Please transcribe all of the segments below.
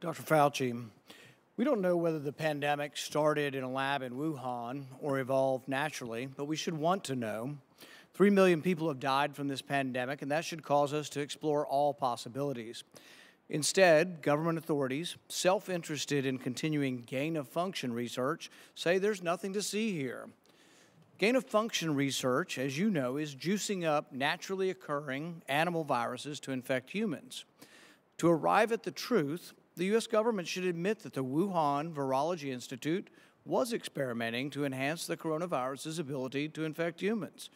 Dr. Fauci, we don't know whether the pandemic started in a lab in Wuhan or evolved naturally, but we should want to know. Three million people have died from this pandemic, and that should cause us to explore all possibilities. Instead, government authorities, self interested in continuing gain of function research, say there's nothing to see here. Gain of function research, as you know, is juicing up naturally occurring animal viruses to infect humans. To arrive at the truth, the U.S. government should admit that the Wuhan Virology Institute was experimenting to enhance the coronavirus's ability to infect humans.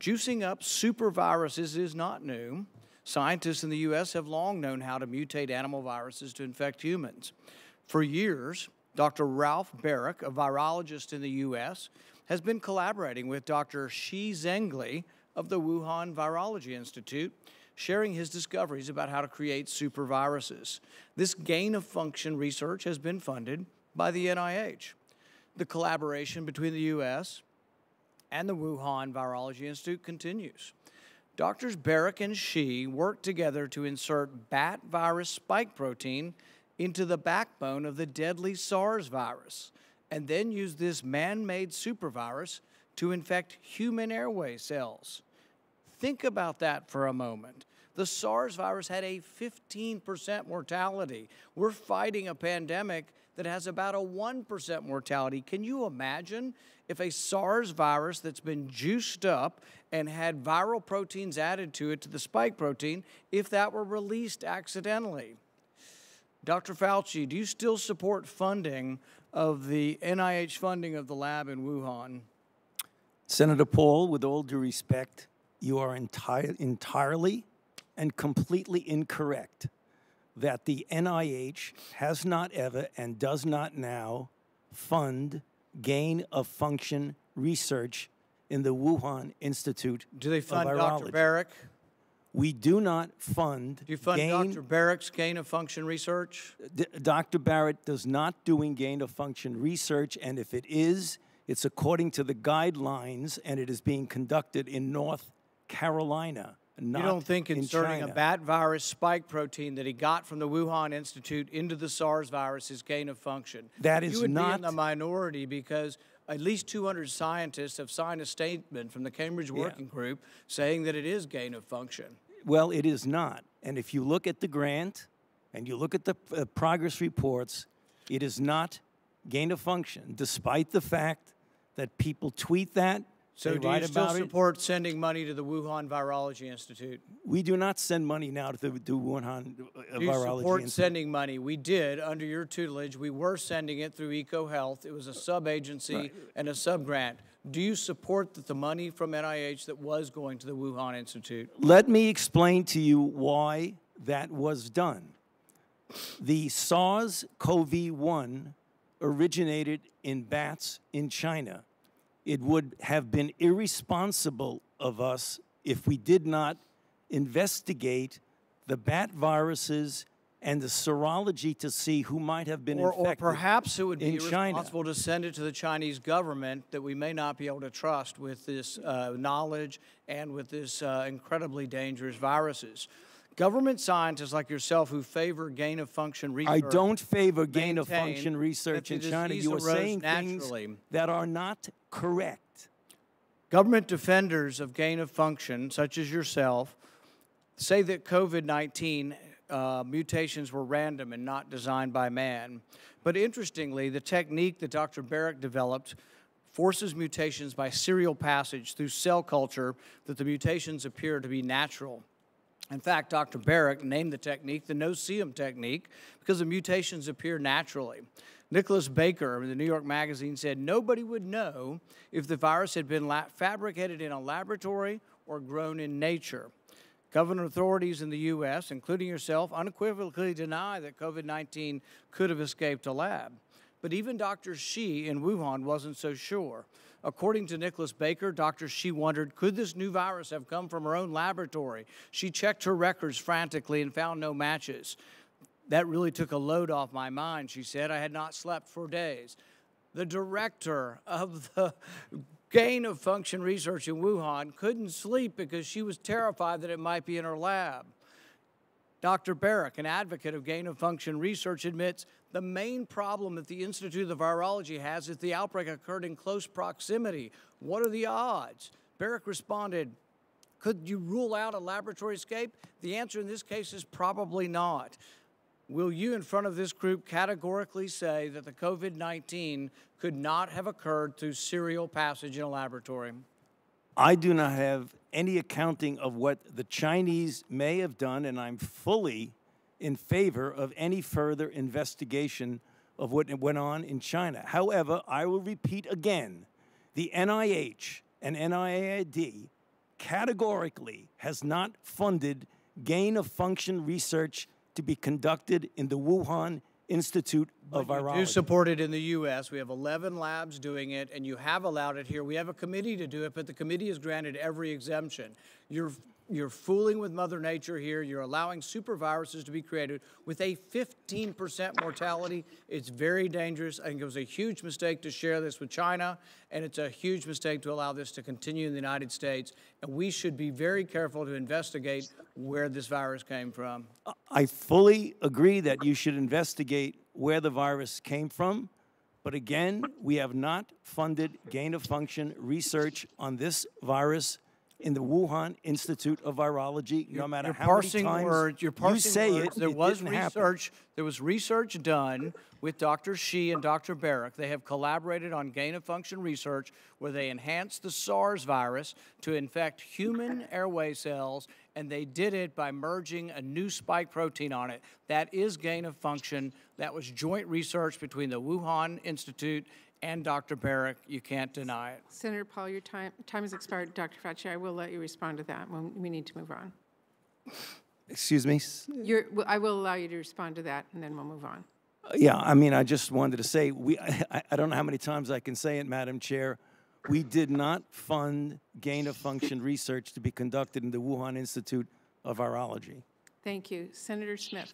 Juicing up superviruses is not new. Scientists in the U.S. have long known how to mutate animal viruses to infect humans. For years, Dr. Ralph Barrick, a virologist in the U.S., has been collaborating with Dr. Shi Zengli of the Wuhan Virology Institute sharing his discoveries about how to create superviruses, This gain of function research has been funded by the NIH. The collaboration between the U.S. and the Wuhan Virology Institute continues. Doctors Barrick and Shi worked together to insert bat virus spike protein into the backbone of the deadly SARS virus, and then used this man made supervirus to infect human airway cells. Think about that for a moment. The SARS virus had a 15% mortality. We're fighting a pandemic that has about a 1% mortality. Can you imagine if a SARS virus that's been juiced up and had viral proteins added to it, to the spike protein, if that were released accidentally? Dr. Fauci, do you still support funding of the NIH funding of the lab in Wuhan? Senator Paul, with all due respect, you are entire, entirely and completely incorrect that the NIH has not ever and does not now fund gain of function research in the Wuhan Institute. Do they fund Dr. Barrick? We do not fund. Do you fund gain, Dr. Barrick's gain of function research? D Dr. Barrett does not doing gain of function research, and if it is, it's according to the guidelines, and it is being conducted in North Carolina. Not you don't think inserting in a bat virus spike protein that he got from the Wuhan Institute into the SARS virus is gain of function? That is you would not be in the minority because at least 200 scientists have signed a statement from the Cambridge Working yeah. Group saying that it is gain of function. Well, it is not. And if you look at the grant and you look at the uh, progress reports, it is not gain of function, despite the fact that people tweet that so they do you still support it? sending money to the Wuhan Virology Institute? We do not send money now to the to Wuhan uh, do you Virology support Institute. sending money? We did under your tutelage. We were sending it through EcoHealth. It was a sub-agency right. and a sub-grant. Do you support that the money from NIH that was going to the Wuhan Institute? Let me explain to you why that was done. The SARS-CoV-1 originated in bats in China it would have been irresponsible of us if we did not investigate the bat viruses and the serology to see who might have been or, infected. Or perhaps it would be responsible to send it to the Chinese government that we may not be able to trust with this uh, knowledge and with this uh, incredibly dangerous viruses government scientists like yourself who favor gain of function research. I don't favor gain of function research in China. You are saying naturally. things that are not correct. Government defenders of gain of function, such as yourself, say that COVID 19 uh, mutations were random and not designed by man. But interestingly, the technique that Dr. Barrick developed forces mutations by serial passage through cell culture that the mutations appear to be natural. In fact, Dr. Barrick named the technique the no-seum technique because the mutations appear naturally. Nicholas Baker of the New York Magazine said nobody would know if the virus had been fabricated in a laboratory or grown in nature. Government authorities in the U.S., including yourself, unequivocally deny that COVID 19 could have escaped a lab. But even Dr. Xi in Wuhan wasn't so sure. According to Nicholas Baker, Dr. Xi wondered could this new virus have come from her own laboratory? She checked her records frantically and found no matches. That really took a load off my mind, she said. I had not slept for days. The director of the gain of function research in Wuhan couldn't sleep because she was terrified that it might be in her lab. Dr. Barrick, an advocate of gain of function research, admits the main problem that the Institute of Virology has is the outbreak occurred in close proximity. What are the odds? Barrick responded, Could you rule out a laboratory escape? The answer in this case is probably not. Will you, in front of this group, categorically say that the COVID 19 could not have occurred through serial passage in a laboratory? I do not have any accounting of what the Chinese may have done, and I'm fully in favor of any further investigation of what went on in China. However, I will repeat again the NIH and NIAID categorically has not funded gain of function research to be conducted in the Wuhan Institute of but Virology. You do support it in the U.S. We have 11 labs doing it, and you have allowed it here. We have a committee to do it, but the committee has granted every exemption. You're you're fooling with Mother Nature here. You're allowing super viruses to be created with a 15% mortality. It's very dangerous. I think it was a huge mistake to share this with China, and it's a huge mistake to allow this to continue in the United States. And we should be very careful to investigate where this virus came from. I fully agree that you should investigate where the virus came from. But again, we have not funded gain of function research on this virus in the Wuhan Institute of Virology. You're, no matter how parsing many times words, you're parsing you say words. it, there it was research happen. There was research done with Dr. Shi and Dr. Barrick. They have collaborated on gain of function research where they enhanced the SARS virus to infect human airway cells, and they did it by merging a new spike protein on it. That is gain of function. That was joint research between the Wuhan Institute and Dr. Barrick. You can't deny it. Senator Paul, your time, time has expired. Dr. Fauci, I will let you respond to that when we need to move on. Excuse me? You're, I will allow you to respond to that, and then we'll move on. Uh, yeah, I mean, I just wanted to say, we, I, I don't know how many times I can say it, Madam Chair, we did not fund gain-of-function research to be conducted in the Wuhan Institute of Virology. Thank you. Senator Smith.